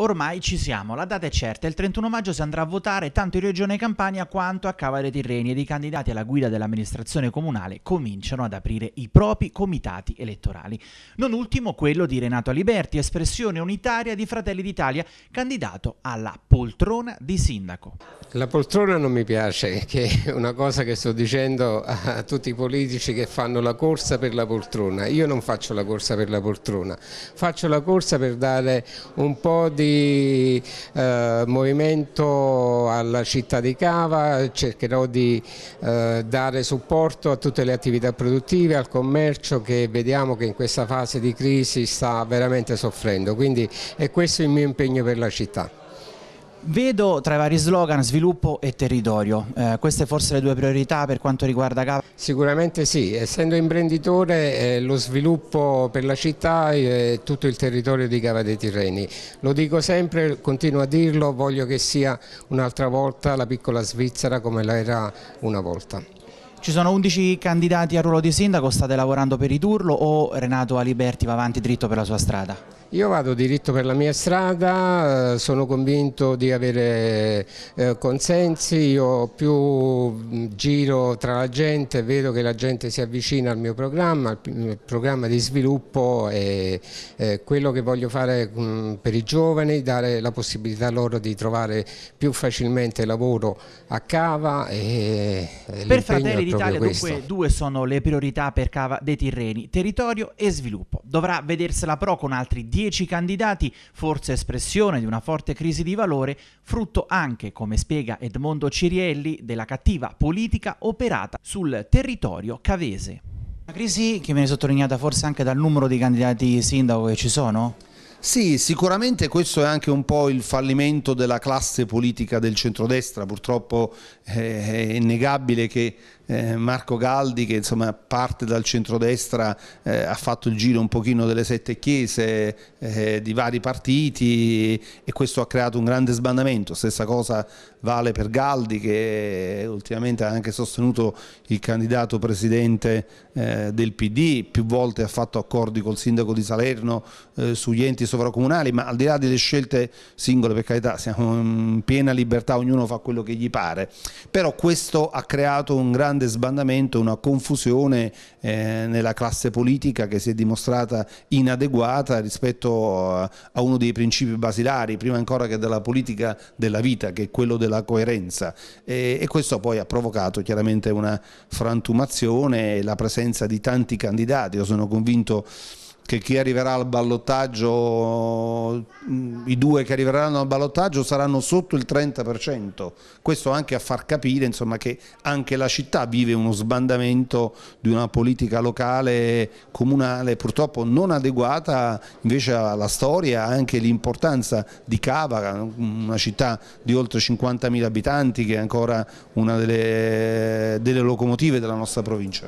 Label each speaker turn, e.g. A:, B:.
A: Ormai ci siamo, la data è certa, il 31 maggio si andrà a votare tanto in Regione Campania quanto a Cava dei Tirreni ed i candidati alla guida dell'amministrazione comunale cominciano ad aprire i propri comitati elettorali. Non ultimo quello di Renato Aliberti, espressione unitaria di Fratelli d'Italia, candidato alla poltrona di sindaco.
B: La poltrona non mi piace, che è una cosa che sto dicendo a tutti i politici che fanno la corsa per la poltrona. Io non faccio la corsa per la poltrona, faccio la corsa per dare un po' di eh, movimento alla città di Cava, cercherò di eh, dare supporto a tutte le attività produttive, al commercio che vediamo che in questa fase di crisi sta veramente soffrendo, quindi è questo il mio
A: impegno per la città. Vedo tra i vari slogan sviluppo e territorio, eh, queste forse le due priorità per quanto riguarda Cava? Sicuramente sì, essendo imprenditore
B: eh, lo sviluppo per la città e eh, tutto il territorio di Cava dei Tirreni. Lo dico sempre, continuo a dirlo, voglio che sia un'altra volta la piccola Svizzera
A: come la era una volta. Ci sono 11 candidati al ruolo di sindaco, state lavorando per i o Renato Aliberti va avanti dritto per la sua strada? Io vado diritto per la mia
B: strada, eh, sono convinto di avere eh, consensi, io più mm, giro tra la gente, vedo che la gente si avvicina al mio programma, al mm, programma di sviluppo e eh, quello che voglio fare mm, per i giovani, dare la possibilità loro di trovare più facilmente lavoro a Cava e per fratelli d'Italia, dunque questo.
A: due sono le priorità per Cava dei Tirreni, territorio e sviluppo. Dovrà vedersela però con altri dieci candidati, forse espressione di una forte crisi di valore, frutto anche, come spiega Edmondo Cirielli, della cattiva politica operata sul territorio cavese. Una crisi che viene sottolineata forse anche dal numero di candidati sindaco che ci sono?
C: Sì, sicuramente questo è anche un po' il fallimento della classe politica del centrodestra, purtroppo eh, è innegabile che eh, Marco Galdi che insomma parte dal centrodestra eh, ha fatto il giro un pochino delle sette chiese eh, di vari partiti e questo ha creato un grande sbandamento, stessa cosa vale per Galdi che ultimamente ha anche sostenuto il candidato presidente eh, del PD, più volte ha fatto accordi col sindaco di Salerno eh, sugli enti sovracomunali, ma al di là delle scelte singole per carità siamo in piena libertà, ognuno fa quello che gli pare, però questo ha creato un grande grande sbandamento, una confusione eh, nella classe politica che si è dimostrata inadeguata rispetto eh, a uno dei principi basilari, prima ancora che della politica della vita, che è quello della coerenza. E, e questo poi ha provocato chiaramente una frantumazione e la presenza di tanti candidati. Io sono convinto che chi arriverà al ballottaggio, i due che arriveranno al ballottaggio saranno sotto il 30%, questo anche a far capire insomma, che anche la città vive uno sbandamento di una politica locale, comunale, purtroppo non adeguata invece alla storia, anche l'importanza di Cava, una città di oltre 50.000 abitanti che è ancora una delle, delle locomotive della nostra provincia.